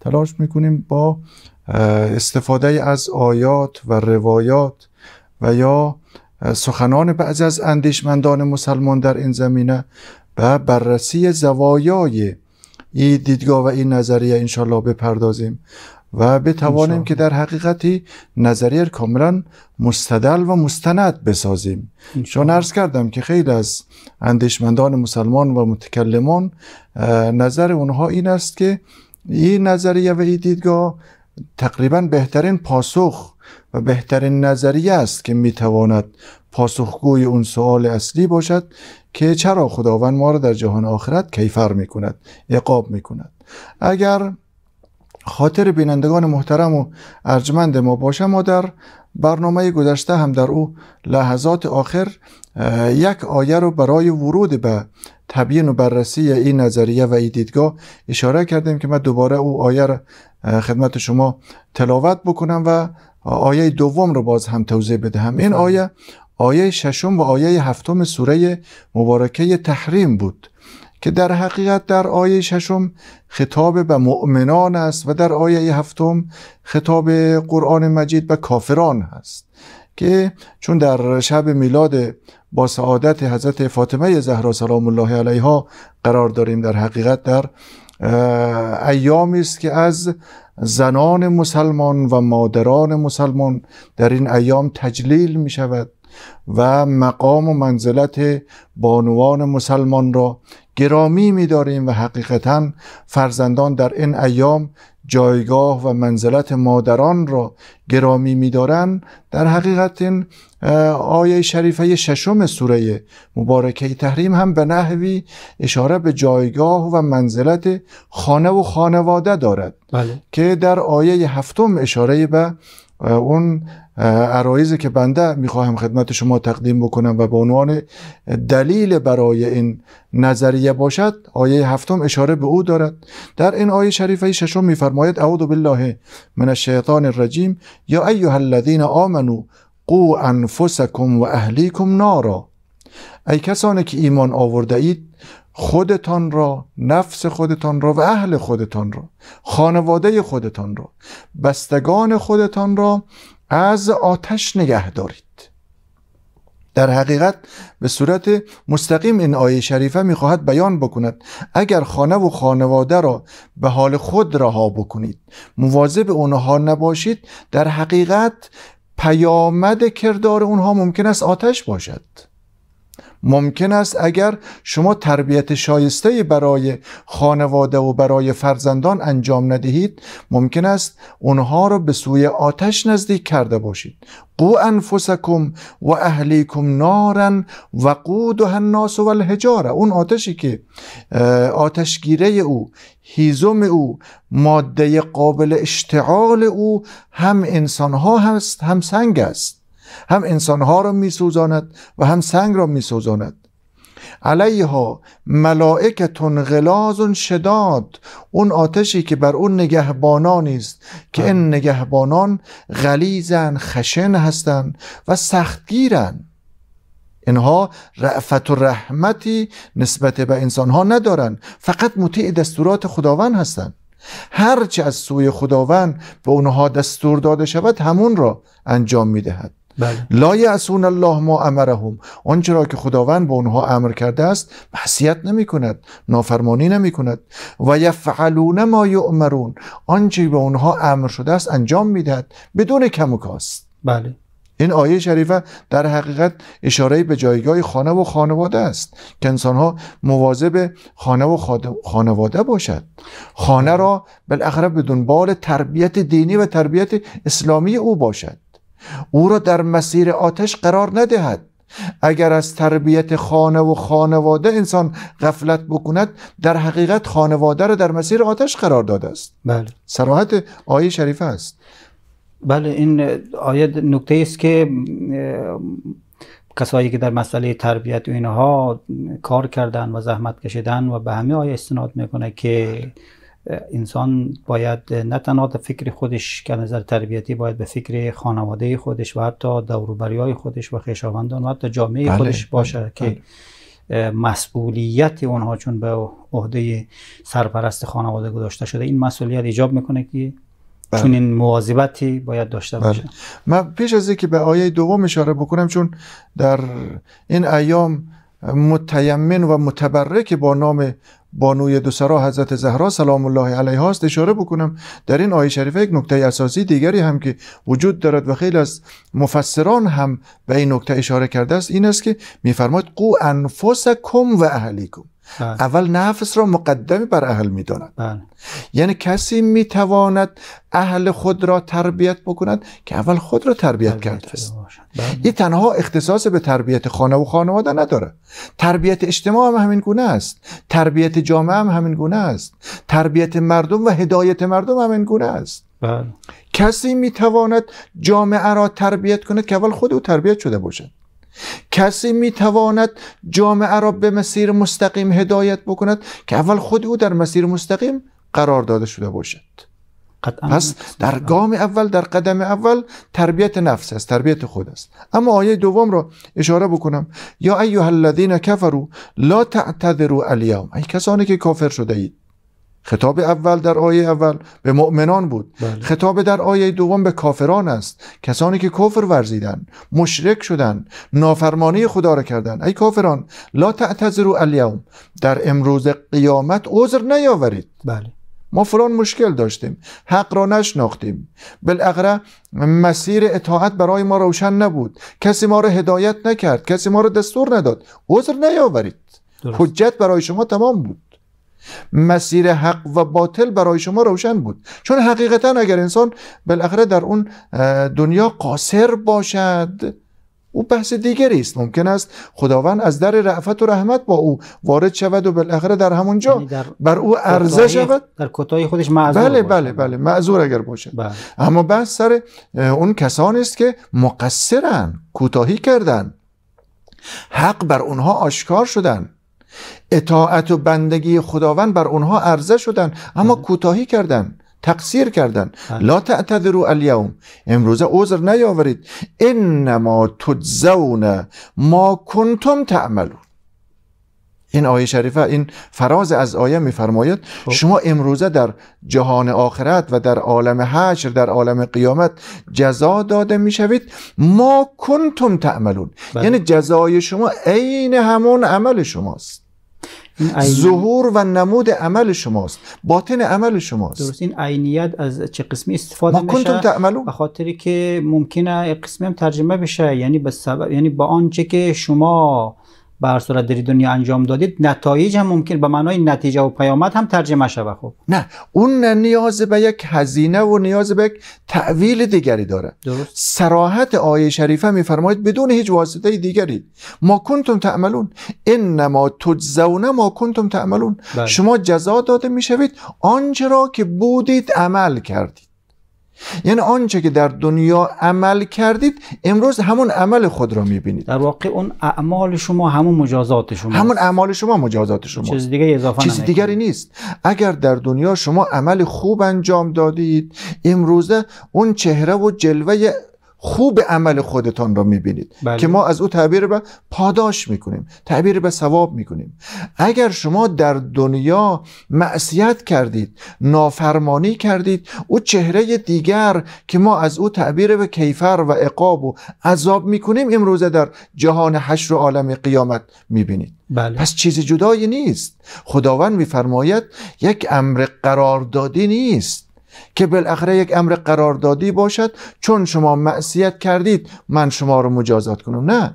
تلاش میکنیم با استفاده از آیات و روایات و یا سخنان بعضی از اندیشمندان مسلمان در این زمینه و بررسی زوایای این دیدگاه و این نظریه انشالله بپردازیم و بتوانیم که در حقیقتی نظریه کاملا مستدل و مستند بسازیم چون عرض کردم که خیلی از اندیشمندان مسلمان و متکلمان نظر اونها این است که این نظریه و این دیدگاه تقریبا بهترین پاسخ و بهترین نظریه است که میتواند پاسخگوی اون سوال اصلی باشد که چرا خداوند ما را در جهان آخرت کیفر میکند عقاب میکند اگر خاطر بینندگان محترم و ارجمند ما باشه ما در برنامه گذشته هم در او لحظات آخر یک آیه رو برای ورود به تبیین و بررسی این نظریه و این دیدگاه اشاره کردیم که من دوباره او آیه رو خدمت شما تلاوت بکنم و آیه دوم رو باز هم توضیح بدهم این آیه آیه ششم و آیه هفتم سوره مبارکه تحریم بود که در حقیقت در آیه ششم خطاب به مؤمنان است و در آیه هفتم خطاب قرآن مجید به کافران هست که چون در شب میلاد با سعادت حضرت فاطمه زهرا سلام الله علیها قرار داریم در حقیقت در ایامی است که از زنان مسلمان و مادران مسلمان در این ایام تجلیل می شود و مقام و منزلت بانوان مسلمان را گرامی میداریم و حقیقتا فرزندان در این ایام جایگاه و منزلت مادران را گرامی میدارند در حقیقت این آیه شریفه ششم سوره مبارکه تحریم هم به نحوی اشاره به جایگاه و منزلت خانه و خانواده دارد بله. که در آیه هفتم اشاره به اون عرایزی که بنده میخواهم خدمت شما تقدیم بکنم و به عنوان دلیل برای این نظریه باشد آیه هفتم اشاره به او دارد در این آیه شریفه ششم میفرماید اعوذ بالله من الشیطان الرجیم یا ایها الذین آمنو قو انفسکم و اهلیکم نارا ای کسانی که ایمان آورده اید خودتان را نفس خودتان را و اهل خودتان را خانواده خودتان را بستگان خودتان را از آتش نگه دارید در حقیقت به صورت مستقیم این آیه شریفه میخواهد بیان بکند اگر خانه و خانواده را به حال خود رها بکنید مواظب اونها نباشید در حقیقت پیامد کردار اونها ممکن است آتش باشد ممکن است اگر شما تربیت شایسته برای خانواده و برای فرزندان انجام ندهید ممکن است اونها را به سوی آتش نزدیک کرده باشید قو انفسکم و اهلیکم نارن و و الناس و هجاره اون آتشی که آتشگیره او هیزم او ماده قابل اشتعال او هم انسان ها هست هم سنگ است هم انسانها را میسوزاند و هم سنگ را میسوزاند علیها ملائکتون غلاز شداد اون آتشی که بر اون نگهبانان است که این نگهبانان غلیزن خشن هستند و سختگیرن اینها رعفت و رحمتی نسبت به انسانها ندارن فقط مطیع دستورات خداوند هستند هرچه از سوی خداوند به اونها دستور داده شود همون را انجام میدهد بله. لا یعصون الله ما امرهم آنچه را که خداوند به اونها امر کرده است معصیت نمی کند نافرمانی نمی کند و یفعلون ما یؤمرون آنچه به اونها امر شده است انجام میدهد بدون کم و کاست بله این آیه شریفه در حقیقت اشاره به جایگاه خانه و خانواده است که انسان ها مواظب خانه و خانواده باشد خانه را بالاخره به دنبال تربیت دینی و تربیت اسلامی او باشد او را در مسیر آتش قرار ندهد اگر از تربیت خانه و خانواده انسان غفلت بکند در حقیقت خانواده را در مسیر آتش قرار داده است بله سراحت آیه شریفه است بله این آیه نکته است که کسایی که در مسئله تربیت و اینها کار کردن و زحمت کشیدن و به همه آیه استناد میکنه که بله. انسان باید نه تنها در فکر خودش که نظر تربیتی باید به فکر خانواده خودش و حتی دوروبری های خودش و خیشاوندان و حتی جامعه بله، خودش بله، باشه که بله. مسئولیت اونها چون به عهده سرپرست خانواده گذاشته شده این مسئولیت ایجاب میکنه که چون این مواظبتی باید داشته باشه من پیش از اینکه به آیه دوم اشاره بکنم چون در این ایام متیمن و متبرک با نام بانوی دوسرا حضرت زهرا سلام الله علیها است اشاره بکنم در این آیه شریفه یک نکته اساسی دیگری هم که وجود دارد و خیلی از مفسران هم به این نکته اشاره کرده است این است که میفرماید قو انفسکم و اهلیکم بله. اول نفس را مقدمی بر اهل میداند بله. یعنی کسی میتواند اهل خود را تربیت بکند که اول خود را تربیت, تربیت کرده است بله. این تنها اختصاص به تربیت خانه و خانواده نداره تربیت اجتماع هم همین گونه است تربیت جامعه هم همین گونه است تربیت مردم و هدایت مردم هم همین گونه است بله. کسی میتواند جامعه را تربیت کند که اول خود او تربیت شده باشد کسی میتواند جامعه را به مسیر مستقیم هدایت بکند که اول خود او در مسیر مستقیم قرار داده شده باشد پس در گام اول در قدم اول تربیت نفس است تربیت خود است اما آیه دوم را اشاره بکنم یا ایها الذین کفروا لا تعتذروا الیوم ای کسانی که کافر شده اید خطاب اول در آیه اول به مؤمنان بود بله. خطاب در آیه دوم به کافران است کسانی که کفر ورزیدن مشرک شدند، نافرمانی خدا را کردن ای کافران لا تعتذروا الیوم در امروز قیامت عذر نیاورید بله ما فلان مشکل داشتیم حق را نشناختیم بالاخره مسیر اطاعت برای ما روشن نبود کسی ما را هدایت نکرد کسی ما را دستور نداد عذر نیاورید حجت برای شما تمام بود مسیر حق و باطل برای شما روشن بود چون حقیقتا اگر انسان بالاخره در اون دنیا قاصر باشد او بحث دیگری است ممکن است خداوند از در رعفت و رحمت با او وارد شود و بالاخره در همونجا یعنی بر او عرضه شود در کوتاهی خودش معذور بله بله بله معذور اگر باشد بله. اما بحث سر اون کسان است که مقصرن کوتاهی کردن حق بر اونها آشکار شدن اطاعت و بندگی خداوند بر اونها عرضه شدن اما بله. کوتاهی کردن تقصیر کردن بله. لا تعتذروا الیوم امروزه عذر نیاورید انما تجزون ما کنتم تعملون این آیه شریفه این فراز از آیه میفرماید خب. شما امروزه در جهان آخرت و در عالم حشر در عالم قیامت جزا داده میشوید ما کنتم تعملون بله. یعنی جزای شما عین همون عمل شماست ظهور و نمود عمل شماست باطن عمل شماست درست این عینیت از چه قسمی استفاده ما کنتم تعملون به که ممکنه قسمی هم ترجمه بشه یعنی به سبب یعنی با آنچه که شما به صورت در دنیا انجام دادید نتایج هم ممکن به معنای نتیجه و پیامد هم ترجمه شوه خب نه اون نیاز به یک هزینه و نیاز به یک تعویل دیگری داره درست. سراحت آیه شریفه میفرماید بدون هیچ واسطه دیگری ما کنتم تعملون انما تجزون ما کنتم تعملون بله. شما جزا داده میشوید آنچه را که بودید عمل کردید یعنی آنچه که در دنیا عمل کردید امروز همون عمل خود را میبینید در واقع اون اعمال شما همون مجازات شما همون اعمال شما مجازات شما چیز دیگه اضافه چیز دیگری نیست اگر در دنیا شما عمل خوب انجام دادید امروزه اون چهره و جلوه خوب عمل خودتان را میبینید بله. که ما از او تعبیر به پاداش میکنیم تعبیر به ثواب میکنیم اگر شما در دنیا معصیت کردید نافرمانی کردید او چهره دیگر که ما از او تعبیر به کیفر و عقاب و عذاب میکنیم امروزه در جهان حشر و عالم قیامت میبینید بله. پس چیز جدایی نیست خداوند میفرماید یک امر قراردادی نیست که بالاخره یک امر قراردادی باشد چون شما معصیت کردید من شما رو مجازات کنم نه